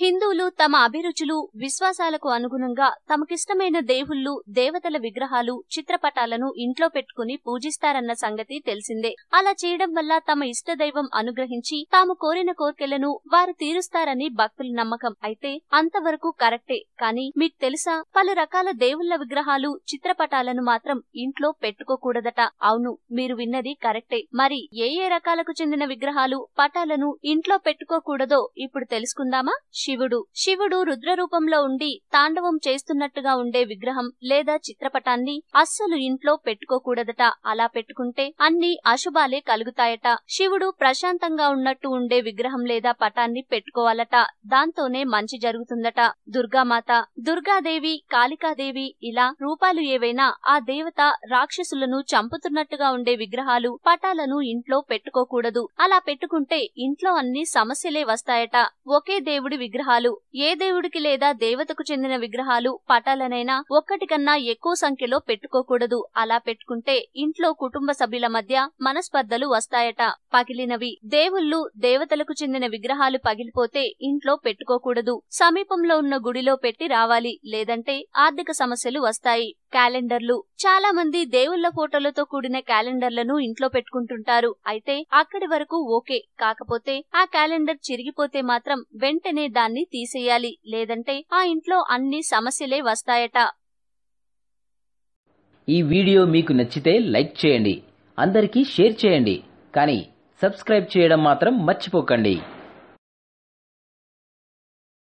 హిందువులు తమ అభిరుచులు విశ్వాసాలకు అనుగుణంగా తమకిష్టమైన దేవుళ్ళు దేవతల విగ్రహాలు చిత్రపటాలను ఇంట్లో పెట్టుకుని పూజిస్తారన్న సంగతి తెలిసిందే అలా చేయడం వల్ల తమ ఇష్టదైవం అనుగ్రహించి తాము కోరిన కోర్కెలను వారు తీరుస్తారని భక్తుల నమ్మకం అయితే అంతవరకు కరెక్టే కానీ మీకు తెలుసా పలు రకాల దేవుళ్ల విగ్రహాలు చిత్రపటాలను మాత్రం ఇంట్లో పెట్టుకోకూడదట అవును మీరు విన్నది కరెక్టే మరి ఏ ఏ రకాలకు చెందిన విగ్రహాలు పటాలను ఇంట్లో పెట్టుకోకూడదో ఇప్పుడు తెలుసుకుందామా శివుడు శివుడు రుద్రరూపంలో ఉండి తాండవం చేస్తున్నట్టుగా ఉండే విగ్రహం లేదా చిత్రపటాన్ని అస్సలు ఇంట్లో పెట్టుకోకూడదట అలా పెట్టుకుంటే అన్ని అశుభాలే కలుగుతాయట శివుడు ప్రశాంతంగా ఉన్నట్టు ఉండే విగ్రహం లేదా పటాన్ని పెట్టుకోవాలట దాంతోనే మంచి జరుగుతుందట దుర్గామాత దుర్గాదేవి కాళికాదేవి ఇలా రూపాలు ఏవైనా ఆ దేవత రాక్షసులను చంపుతున్నట్టుగా ఉండే విగ్రహాలు పటాలను ఇంట్లో పెట్టుకోకూడదు అలా పెట్టుకుంటే ఇంట్లో అన్ని సమస్యలే వస్తాయట ఒకే దేవుడి విగ్రహం విగ్రహాలు ఏ దేవుడికి లేదా దేవతకు చెందిన విగ్రహాలు పటాలనైనా ఒక్కటి కన్నా ఎక్కువ సంఖ్యలో పెట్టుకోకూడదు అలా పెట్టుకుంటే ఇంట్లో కుటుంబ సభ్యుల మధ్య మనస్పర్ధలు వస్తాయట పగిలినవి దేవుళ్ళు దేవతలకు చెందిన విగ్రహాలు పగిలిపోతే ఇంట్లో పెట్టుకోకూడదు సమీపంలో ఉన్న గుడిలో పెట్టి రావాలి లేదంటే ఆర్థిక సమస్యలు వస్తాయి క్యాలెండర్లు చాలా మంది దేవుళ్ల ఫోటోలతో కూడిన క్యాలెండర్లను ఇంట్లో పెట్టుకుంటుంటారు అయితే అక్కడి వరకు ఓకే కాకపోతే ఆ క్యాలెండర్ చిరిగిపోతే మాత్రం వెంటనే దాన్ని తీసేయాలి లేదంటే ఆ ఇంట్లో అన్ని సమస్యలే వస్తాయట ఈ వీడియో మీకు నచ్చితే లైక్ చేయండి అందరికీ షేర్ చేయండి కానీ సబ్స్క్రైబ్ చేయడం మాత్రం మర్చిపోకండి